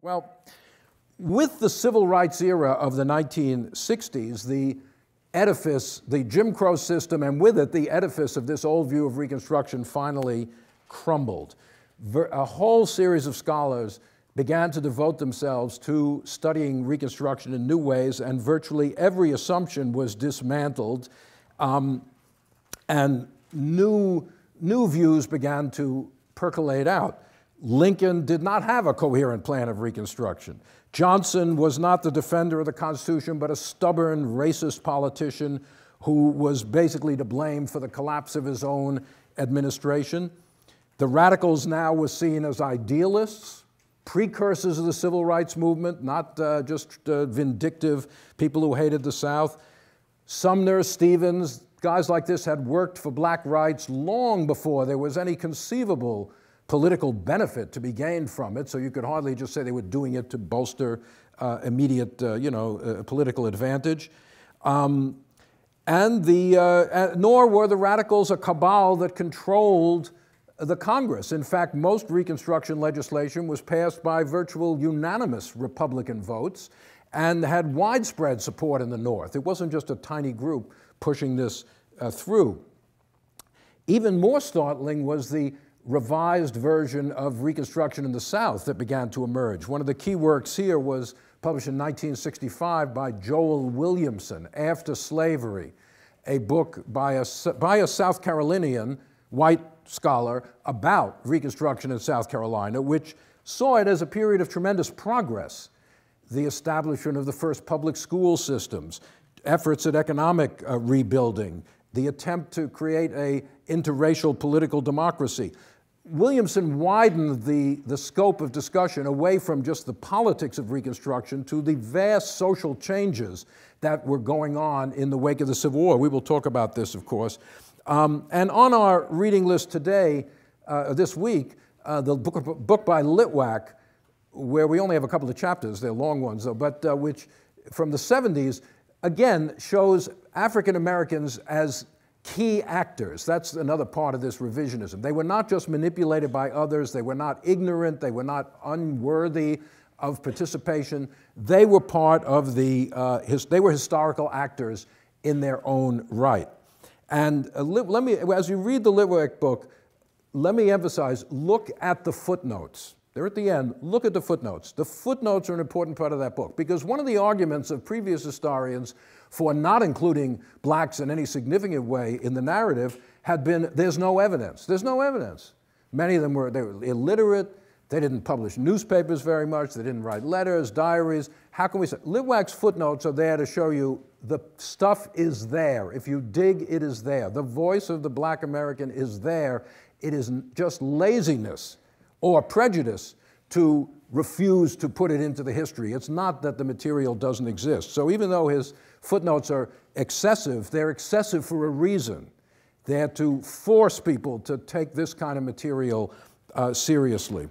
Well, with the civil rights era of the 1960s, the edifice, the Jim Crow system, and with it, the edifice of this old view of Reconstruction finally crumbled. A whole series of scholars began to devote themselves to studying Reconstruction in new ways, and virtually every assumption was dismantled, um, and new, new views began to percolate out. Lincoln did not have a coherent plan of Reconstruction. Johnson was not the defender of the Constitution, but a stubborn, racist politician who was basically to blame for the collapse of his own administration. The radicals now were seen as idealists, precursors of the civil rights movement, not uh, just uh, vindictive people who hated the South. Sumner, Stevens, guys like this had worked for black rights long before there was any conceivable political benefit to be gained from it, so you could hardly just say they were doing it to bolster uh, immediate, uh, you know, uh, political advantage. Um, and the, uh, uh, nor were the radicals a cabal that controlled the Congress. In fact, most Reconstruction legislation was passed by virtual unanimous Republican votes and had widespread support in the North. It wasn't just a tiny group pushing this uh, through. Even more startling was the revised version of Reconstruction in the South that began to emerge. One of the key works here was published in 1965 by Joel Williamson, After Slavery, a book by a, by a South Carolinian white scholar about Reconstruction in South Carolina, which saw it as a period of tremendous progress. The establishment of the first public school systems, efforts at economic uh, rebuilding, the attempt to create a interracial political democracy. Williamson widened the, the scope of discussion away from just the politics of Reconstruction to the vast social changes that were going on in the wake of the Civil War. We will talk about this, of course. Um, and on our reading list today, uh, this week, uh, the book, book by Litwack, where we only have a couple of chapters, they're long ones, though, but uh, which from the 70s, again, shows African Americans as key actors. That's another part of this revisionism. They were not just manipulated by others, they were not ignorant, they were not unworthy of participation. They were part of the, uh, his, they were historical actors in their own right. And uh, let me, as you read the Litwick book, let me emphasize, look at the footnotes. They're at the end. Look at the footnotes. The footnotes are an important part of that book because one of the arguments of previous historians for not including blacks in any significant way in the narrative had been there's no evidence. There's no evidence. Many of them were, they were illiterate. They didn't publish newspapers very much. They didn't write letters, diaries. How can we say? Litwack's footnotes are there to show you the stuff is there. If you dig, it is there. The voice of the black American is there. It is just laziness or prejudice to refuse to put it into the history. It's not that the material doesn't exist. So even though his footnotes are excessive, they're excessive for a reason. They're to force people to take this kind of material uh, seriously.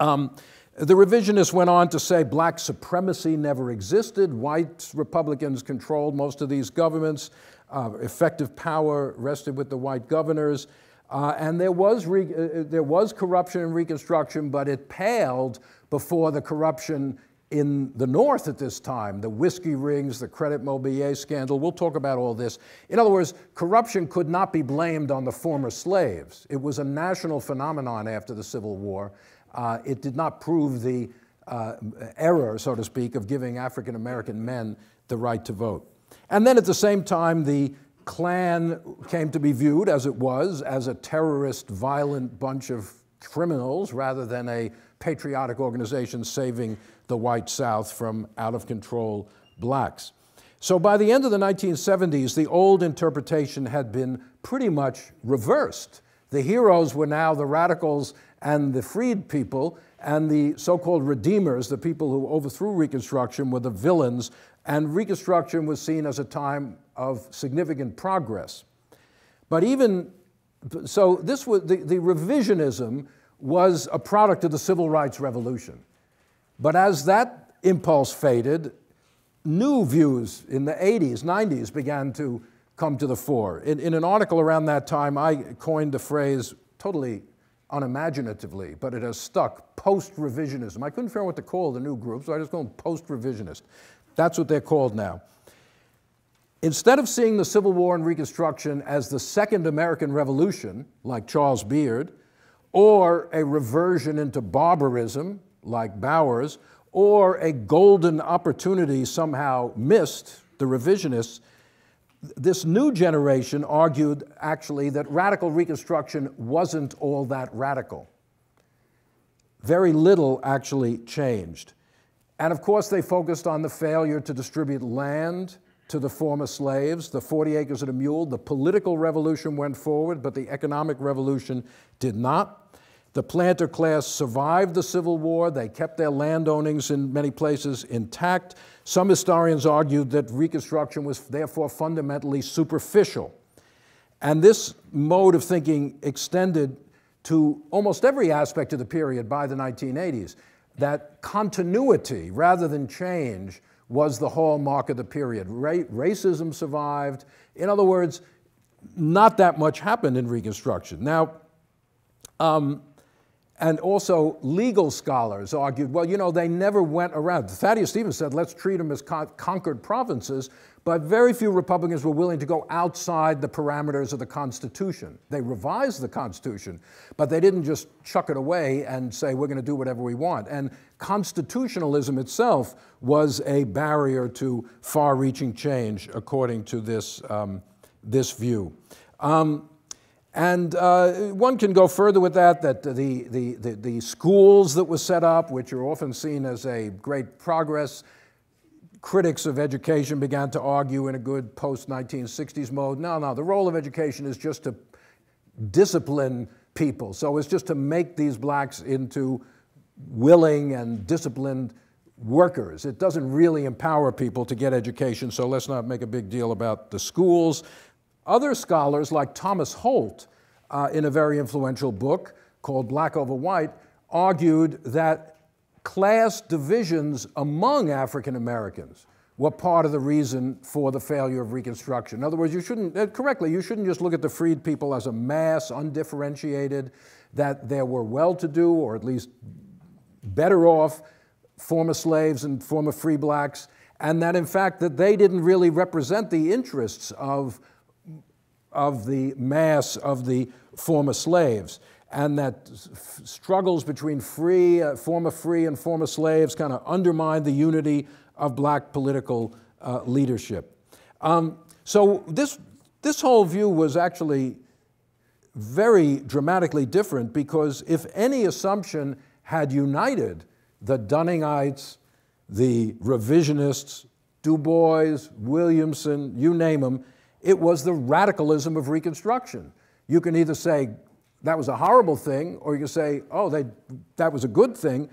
Um, the revisionists went on to say black supremacy never existed, white Republicans controlled most of these governments, uh, effective power rested with the white governors. Uh, and there was, uh, uh, there was corruption in Reconstruction, but it paled before the corruption in the North at this time the whiskey rings, the credit mobilier scandal. We'll talk about all this. In other words, corruption could not be blamed on the former slaves. It was a national phenomenon after the Civil War. Uh, it did not prove the uh, error, so to speak, of giving African American men the right to vote. And then at the same time, the Klan came to be viewed, as it was, as a terrorist, violent bunch of criminals rather than a patriotic organization saving the white South from out of control blacks. So by the end of the 1970s, the old interpretation had been pretty much reversed. The heroes were now the radicals and the freed people, and the so called redeemers, the people who overthrew Reconstruction, were the villains and Reconstruction was seen as a time of significant progress. But even so, this was the, the revisionism was a product of the Civil Rights Revolution. But as that impulse faded, new views in the 80s, 90s began to come to the fore. In, in, an article around that time, I coined the phrase totally unimaginatively, but it has stuck post revisionism. I couldn't figure out what to call the new group, so I just called them post revisionist. That's what they're called now. Instead of seeing the Civil War and Reconstruction as the Second American Revolution, like Charles Beard, or a reversion into barbarism, like Bowers, or a golden opportunity somehow missed, the revisionists, this new generation argued actually that radical Reconstruction wasn't all that radical. Very little actually changed. And of course, they focused on the failure to distribute land to the former slaves, the 40 acres and a mule. The political revolution went forward, but the economic revolution did not. The planter class survived the Civil War. They kept their land ownings in many places intact. Some historians argued that Reconstruction was therefore fundamentally superficial. And this mode of thinking extended to almost every aspect of the period by the 1980s that continuity rather than change was the hallmark of the period. Ra racism survived. In other words, not that much happened in Reconstruction. Now, um, and also, legal scholars argued, well, you know, they never went around. Thaddeus Stevens said, let's treat them as con conquered provinces, but very few Republicans were willing to go outside the parameters of the Constitution. They revised the Constitution, but they didn't just chuck it away and say, we're going to do whatever we want. And constitutionalism itself was a barrier to far reaching change, according to this, um, this view. Um, and uh, one can go further with that, that the, the, the, the, schools that were set up, which are often seen as a great progress, critics of education began to argue in a good post-1960s mode, no, no, the role of education is just to discipline people. So it's just to make these blacks into willing and disciplined workers. It doesn't really empower people to get education, so let's not make a big deal about the schools. Other scholars, like Thomas Holt, uh, in a very influential book called Black Over White, argued that class divisions among African Americans were part of the reason for the failure of Reconstruction. In other words, you shouldn't, uh, correctly, you shouldn't just look at the freed people as a mass, undifferentiated, that there were well to do, or at least better off, former slaves and former free blacks, and that in fact that they didn't really represent the interests of of the mass of the former slaves and that struggles between free, uh, former free and former slaves kind of undermined the unity of black political uh, leadership. Um, so this, this whole view was actually very dramatically different because if any assumption had united the Dunningites, the revisionists, Du Bois, Williamson, you name them, it was the radicalism of Reconstruction. You can either say that was a horrible thing, or you can say, oh, they, that was a good thing.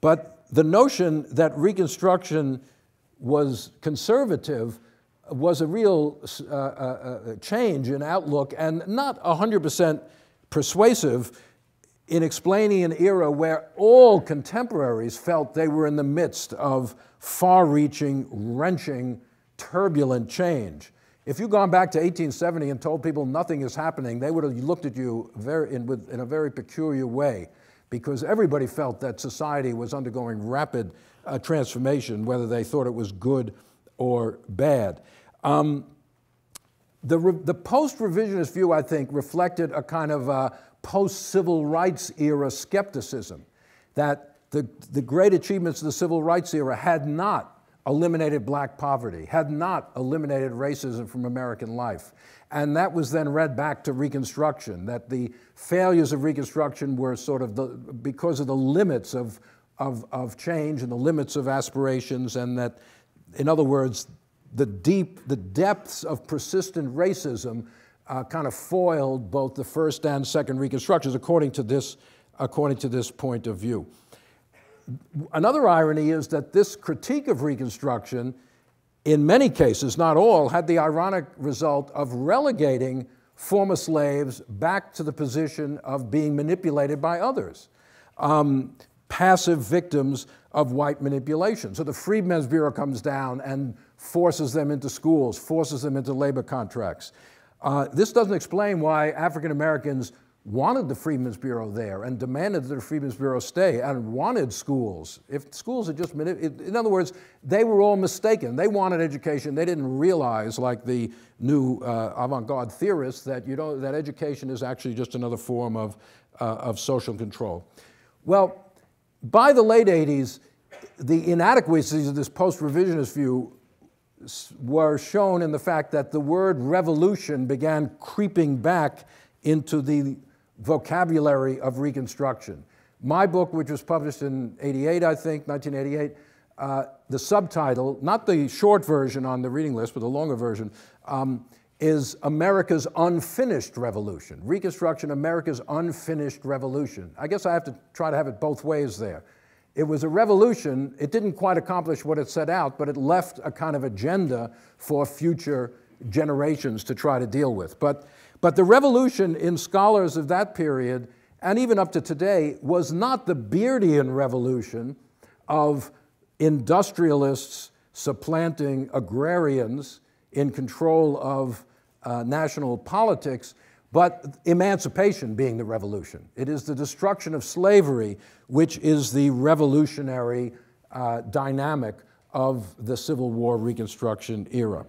But the notion that Reconstruction was conservative was a real uh, uh, uh, change in outlook and not 100% persuasive in explaining an era where all contemporaries felt they were in the midst of far reaching, wrenching, turbulent change. If you'd gone back to 1870 and told people nothing is happening, they would have looked at you very, in, with, in a very peculiar way because everybody felt that society was undergoing rapid uh, transformation, whether they thought it was good or bad. Um, the, the post revisionist view, I think, reflected a kind of uh, post civil rights era skepticism that the, the great achievements of the civil rights era had not eliminated black poverty, had not eliminated racism from American life. And that was then read back to Reconstruction, that the failures of Reconstruction were sort of the, because of the limits of, of, of change and the limits of aspirations, and that, in other words, the deep, the depths of persistent racism uh, kind of foiled both the first and second Reconstructions, according to this, according to this point of view another irony is that this critique of Reconstruction, in many cases, not all, had the ironic result of relegating former slaves back to the position of being manipulated by others, um, passive victims of white manipulation. So the Freedmen's Bureau comes down and forces them into schools, forces them into labor contracts. Uh, this doesn't explain why African Americans wanted the Freedmen's Bureau there and demanded that the Freedmen's Bureau stay and wanted schools. If schools had just been, in other words, they were all mistaken. They wanted education. They didn't realize, like the new uh, avant-garde theorists, that you know that education is actually just another form of uh, of social control. Well, by the late 80s, the inadequacies of this post-revisionist view were shown in the fact that the word revolution began creeping back into the vocabulary of Reconstruction. My book, which was published in 88, I think, 1988, uh, the subtitle, not the short version on the reading list, but the longer version, um, is America's Unfinished Revolution. Reconstruction, America's Unfinished Revolution. I guess I have to try to have it both ways there. It was a revolution. It didn't quite accomplish what it set out, but it left a kind of agenda for future generations to try to deal with. But but the revolution in scholars of that period, and even up to today, was not the Beardian revolution of industrialists supplanting agrarians in control of uh, national politics, but emancipation being the revolution. It is the destruction of slavery, which is the revolutionary uh, dynamic of the Civil War Reconstruction era.